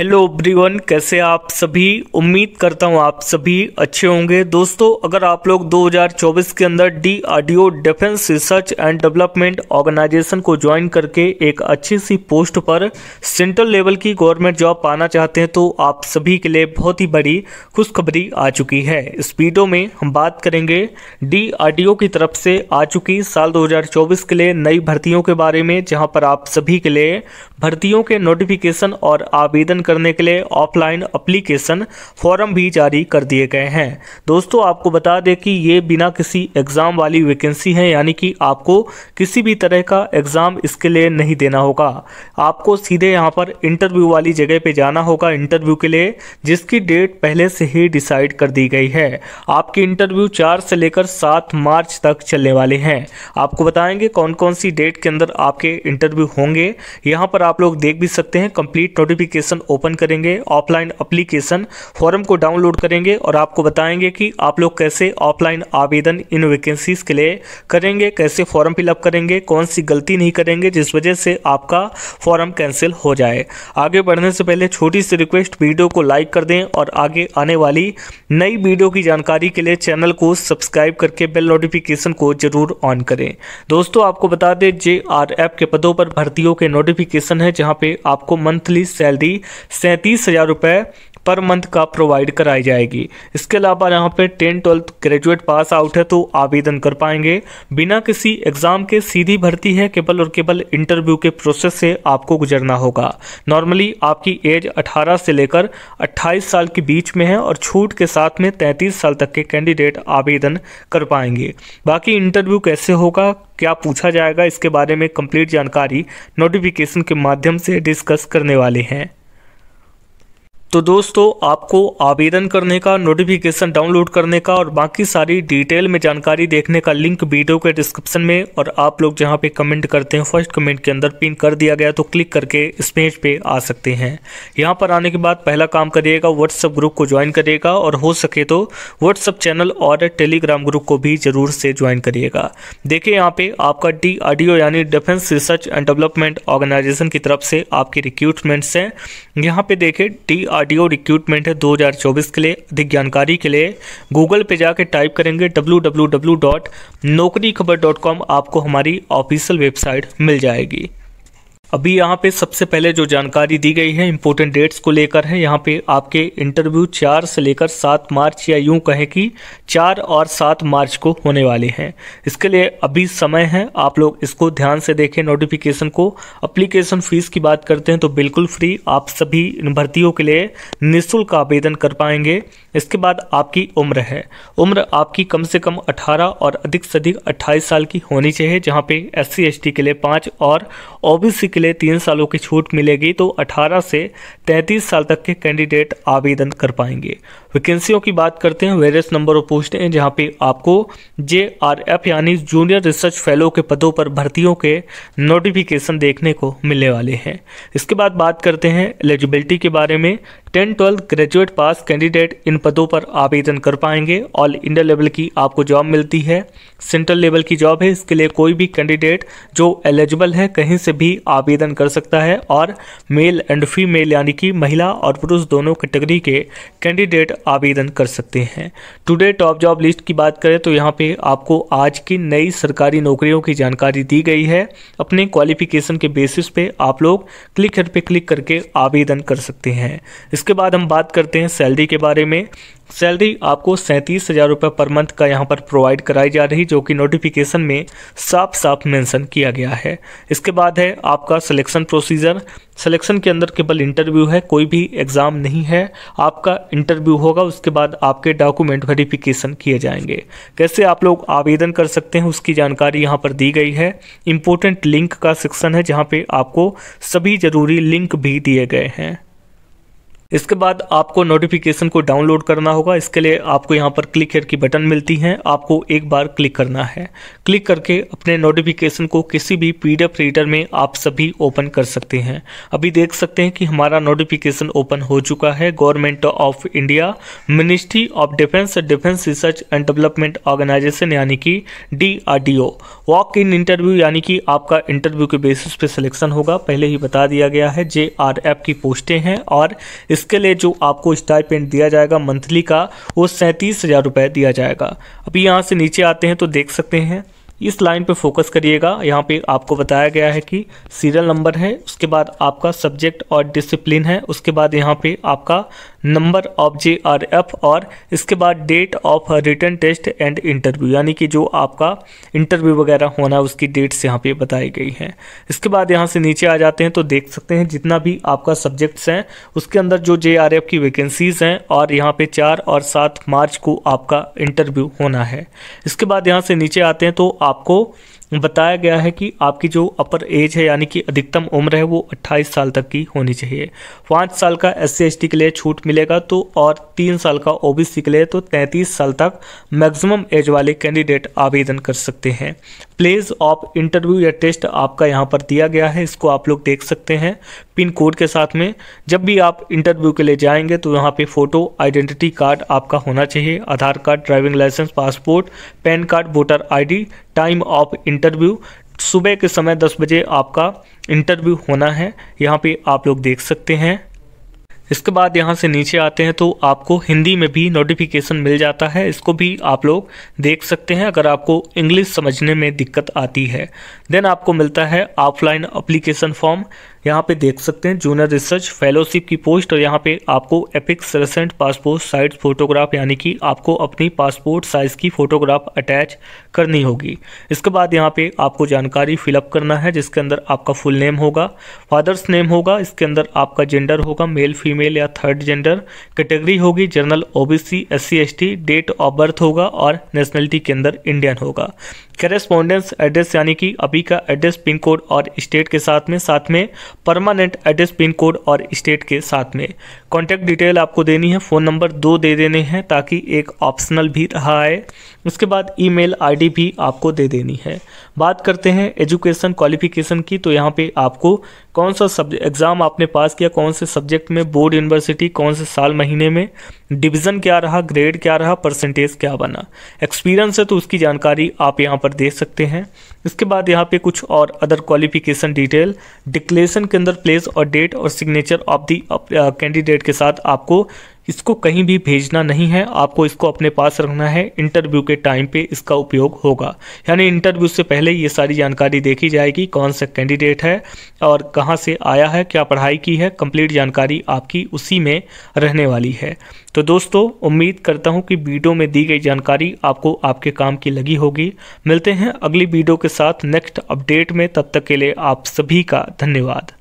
hello ब्रीवन कैसे आप सभी उम्मीद करता हूँ आप सभी अच्छे होंगे दोस्तों अगर आप लोग 2024 के अंदर D O defence research and development organisation को ज्वाइन करके एक अच्छी सी पोस्ट पर सेंट्रल लेवल की गवर्नमेंट जॉब पाना चाहते हैं तो आप सभी के लिए बहुत ही बड़ी खुशखबरी आ चुकी है इस वीडियो में हम बात करेंगे डी की तरफ से आ चुकी साल दो के लिए नई भर्तियों के बारे में जहाँ पर आप सभी के लिए भर्तियों के नोटिफिकेशन और आवेदन करने के लिए ऑफलाइन अप्लीकेशन फॉर्म भी जारी कर दिए गए हैं दोस्तों आपको बता दें कि ये बिना किसी एग्ज़ाम वाली वैकेंसी है यानी कि आपको किसी भी तरह का एग्ज़ाम इसके लिए नहीं देना होगा आपको सीधे यहाँ पर इंटरव्यू वाली जगह पे जाना होगा इंटरव्यू के लिए जिसकी डेट पहले से ही डिसाइड कर दी गई है आपकी इंटरव्यू चार से लेकर सात मार्च तक चलने वाले हैं आपको बताएंगे कौन कौन सी डेट के अंदर आपके इंटरव्यू होंगे यहाँ पर आप लोग देख भी सकते हैं कंप्लीट नोटिफिकेशन ओपन ओपन करेंगे ऑफलाइन अप्लीकेशन फॉर्म को डाउनलोड करेंगे और आपको बताएंगे कि आप लोग कैसे ऑफलाइन आवेदन इन वैकेंसीज़ के लिए करेंगे कैसे फॉर्म फिलअप करेंगे कौन सी गलती नहीं करेंगे जिस वजह से आपका फॉर्म कैंसिल हो जाए आगे बढ़ने से पहले छोटी सी रिक्वेस्ट वीडियो को लाइक कर दें और आगे आने वाली नई वीडियो की जानकारी के लिए चैनल को सब्सक्राइब करके बेल नोटिफिकेशन को जरूर ऑन करें दोस्तों आपको बता दें जे आर एफ के पदों पर भर्तियों के नोटिफिकेशन है जहां पे आपको मंथली सैलरी सैंतीस हज़ार रुपये पर मंथ का प्रोवाइड कराई जाएगी इसके अलावा यहाँ पे ten twelfth graduate pass out है तो आवेदन कर पाएंगे बिना किसी एग्ज़ाम के सीधी भर्ती है केवल और केवल इंटरव्यू के प्रोसेस से आपको गुजरना होगा नॉर्मली आपकी एज 18 से लेकर 28 साल के बीच में है और छूट के साथ में 33 साल तक के कैंडिडेट आवेदन कर पाएंगे बाकी इंटरव्यू कैसे होगा क्या पूछा जाएगा इसके बारे में कंप्लीट जानकारी नोटिफिकेशन के माध्यम से डिस्कस करने वाले हैं तो दोस्तों आपको आवेदन करने का नोटिफिकेशन डाउनलोड करने का और बाकी सारी डिटेल में जानकारी देखने का लिंक वीडियो के डिस्क्रिप्शन में और आप लोग जहां पे कमेंट करते हैं फर्स्ट कमेंट के अंदर पिन कर दिया गया तो क्लिक करके इस पेज पे आ सकते हैं यहां पर आने के बाद पहला काम करिएगा व्हाट्सअप ग्रुप को ज्वाइन करिएगा और हो सके तो व्हाट्सअप चैनल और टेलीग्राम ग्रुप को भी जरूर से ज्वाइन करिएगा देखिए यहाँ पर आपका डी यानी defence research and development organisation की तरफ से आपकी रिक्रूटमेंट्स हैं यहाँ पर देखें डी ऑडियो रिक्रूटमेंट है 2024 के लिए अधिक जानकारी के लिए गूगल पे जाके टाइप करेंगे डब्ल्यू आपको हमारी ऑफिशियल वेबसाइट मिल जाएगी अभी यहाँ पे सबसे पहले जो जानकारी दी गई है इम्पोर्टेंट डेट्स को लेकर है यहाँ पे आपके इंटरव्यू चार से लेकर सात मार्च या यूं कहें कि चार और सात मार्च को होने वाले हैं इसके लिए अभी समय है आप लोग इसको ध्यान से देखें नोटिफिकेशन को अप्लीकेशन फ़ीस की बात करते हैं तो बिल्कुल फ्री आप सभी इन भर्तियों के लिए निःशुल्क आवेदन कर पाएंगे इसके बाद आपकी उम्र है उम्र आपकी कम से कम अठारह और अधिक से अधिक अट्ठाईस साल की होनी चाहिए जहाँ पे एस सी के लिए पाँच और ओ के लिए तीन सालों की छूट मिलेगी तो 18 से 33 साल तक के कैंडिडेट आवेदन कर पाएंगे वैकेंसियों की बात करते हैं वेरियस नंबर ऑफ पोस्ट हैं जहाँ पे आपको जे आर एफ यानी जूनियर रिसर्च फेलो के पदों पर भर्तियों के नोटिफिकेशन देखने को मिलने वाले हैं इसके बाद बात करते हैं एलिजिबिलिटी के बारे में ten twelfth graduate pass candidate इन पदों पर आवेदन कर पाएंगे ऑल इंडिया लेवल की आपको जॉब मिलती है सेंट्रल लेवल की जॉब है इसके लिए कोई भी कैंडिडेट जो एलिजिबल है कहीं से भी आवेदन कर सकता है और मेल एंड फीमेल यानी कि महिला और पुरुष दोनों कैटेगरी के कैंडिडेट आवेदन कर सकते हैं टुडे टॉप जॉब लिस्ट की बात करें तो यहाँ पर आपको आज की नई सरकारी नौकरियों की जानकारी दी गई है अपने क्वालिफिकेशन के बेसिस पे आप लोग क्लिक हेड पे क्लिक करके आवेदन कर सकते हैं इसके बाद हम बात करते हैं सैलरी के बारे में सैलरी आपको सैंतीस हज़ार रुपये पर मंथ का यहाँ पर प्रोवाइड कराई जा रही जो कि नोटिफिकेशन में साफ साफ मेंशन किया गया है इसके बाद है आपका सिलेक्शन प्रोसीजर सिलेक्शन के अंदर केवल इंटरव्यू है कोई भी एग्ज़ाम नहीं है आपका इंटरव्यू होगा उसके बाद आपके डॉक्यूमेंट वेरिफिकेशन किए जाएंगे कैसे आप लोग आवेदन कर सकते हैं उसकी जानकारी यहाँ पर दी गई है इंपॉर्टेंट लिंक का सेक्शन है जहाँ पर आपको सभी ज़रूरी लिंक भी दिए गए हैं इसके बाद आपको नोटिफिकेशन को डाउनलोड करना होगा इसके लिए आपको यहाँ पर क्लिक हेयर की बटन मिलती हैं आपको एक बार क्लिक करना है क्लिक करके अपने नोटिफिकेशन को किसी भी पीडीएफ रीडर में आप सभी ओपन कर सकते हैं अभी देख सकते हैं कि हमारा नोटिफिकेशन ओपन हो चुका है government of India ministry of defence defence research and development organisation यानी कि डी वॉक इन इंटरव्यू यानी कि आपका इंटरव्यू के बेसिस पे सिलेक्शन होगा पहले ही बता दिया गया है जे की पोस्टें हैं और इस इसके लिए जो आपको स्टाइल पेंट दिया जाएगा मंथली का वो सैंतीस हज़ार रुपये दिया जाएगा अभी यहाँ से नीचे आते हैं तो देख सकते हैं इस लाइन पे फोकस करिएगा यहाँ पे आपको बताया गया है कि सीरियल नंबर है उसके बाद आपका सब्जेक्ट और डिसिप्लिन है उसके बाद यहाँ पे आपका number of J R F और इसके बाद date of written test and interview यानी कि जो आपका इंटरव्यू वगैरह होना है उसकी डेट्स यहाँ पे बताई गई हैं इसके बाद यहाँ से नीचे आ जाते हैं तो देख सकते हैं जितना भी आपका सब्जेक्ट्स हैं उसके अंदर जो जे आर एफ की वैकेंसीज़ हैं और यहाँ पे चार और सात मार्च को आपका इंटरव्यू होना है इसके बाद यहाँ से नीचे आते हैं तो आपको बताया गया है कि आपकी जो अपर एज है यानी कि अधिकतम उम्र है वो 28 साल तक की होनी चाहिए पाँच साल का एस सी के लिए छूट मिलेगा तो और तीन साल का ओ के लिए तो 33 साल तक मैक्सिमम एज वाले कैंडिडेट आवेदन कर सकते हैं प्लेस ऑफ इंटरव्यू या टेस्ट आपका यहाँ पर दिया गया है इसको आप लोग देख सकते हैं पिन कोड के साथ में जब भी आप इंटरव्यू के लिए जाएंगे तो यहाँ पे फ़ोटो आइडेंटिटी कार्ड आपका होना चाहिए Aadhaar card driving licence passport PAN card voter ID time of interview सुबह के समय 10 बजे आपका इंटरव्यू होना है यहाँ पे आप लोग देख सकते हैं इसके बाद यहाँ से नीचे आते हैं तो आपको हिंदी में भी नोटिफिकेशन मिल जाता है इसको भी आप लोग देख सकते हैं अगर आपको इंग्लिश समझने में दिक्कत आती है देन आपको मिलता है ऑफलाइन अप्लीकेशन फॉर्म यहाँ पे देख सकते हैं जूनियर रिसर्च फेलोशिप की पोस्ट और यहाँ पे आपको एपिक्स रेसेंट पासपोर्ट साइज फोटोग्राफ यानी कि आपको अपनी पासपोर्ट साइज़ की फ़ोटोग्राफ अटैच करनी होगी इसके बाद यहाँ पे आपको जानकारी फिलअप करना है जिसके अंदर आपका फुल नेम होगा फादर्स नेम होगा इसके अंदर आपका जेंडर होगा मेल फीमेल या थर्ड जेंडर कैटेगरी होगी general O B C S C S T date of birth होगा और नेशनलिटी के अंदर इंडियन होगा करेस्पॉन्डेंस एड्रेस यानी कि अभी का एड्रेस पिन कोड और स्टेट के साथ में साथ में परमानेंट एड्रेस पिन कोड और स्टेट के साथ में कॉन्टैक्ट डिटेल आपको देनी है फ़ोन नंबर दो दे देने हैं ताकि एक ऑप्शनल भी रहा है उसके बाद ईमेल आईडी भी आपको दे देनी है बात करते हैं एजुकेशन क्वालिफिकेशन की तो यहाँ पे आपको कौन सा सब्जेक्ट एग्ज़ाम आपने पास किया कौन से सब्जेक्ट में बोर्ड यूनिवर्सिटी कौन से साल महीने में डिवीज़न क्या रहा ग्रेड क्या रहा परसेंटेज क्या बना एक्सपीरियंस है तो उसकी जानकारी आप यहाँ पर दे सकते हैं इसके बाद यहाँ पे कुछ और अदर क्वालिफिकेशन डिटेल डिक्लेरेशन के अंदर प्लेस और डेट और सिग्नेचर ऑफ दी कैंडिडेट के साथ आपको इसको कहीं भी भेजना नहीं है आपको इसको अपने पास रखना है इंटरव्यू के टाइम पे इसका उपयोग होगा यानी इंटरव्यू से पहले ये सारी जानकारी देखी जाएगी कौन सा कैंडिडेट है और कहाँ से आया है क्या पढ़ाई की है कंप्लीट जानकारी आपकी उसी में रहने वाली है तो दोस्तों उम्मीद करता हूँ कि वीडियो में दी गई जानकारी आपको आपके काम की लगी होगी मिलते हैं अगली वीडियो के साथ नेक्स्ट अपडेट में तब तक के लिए आप सभी का धन्यवाद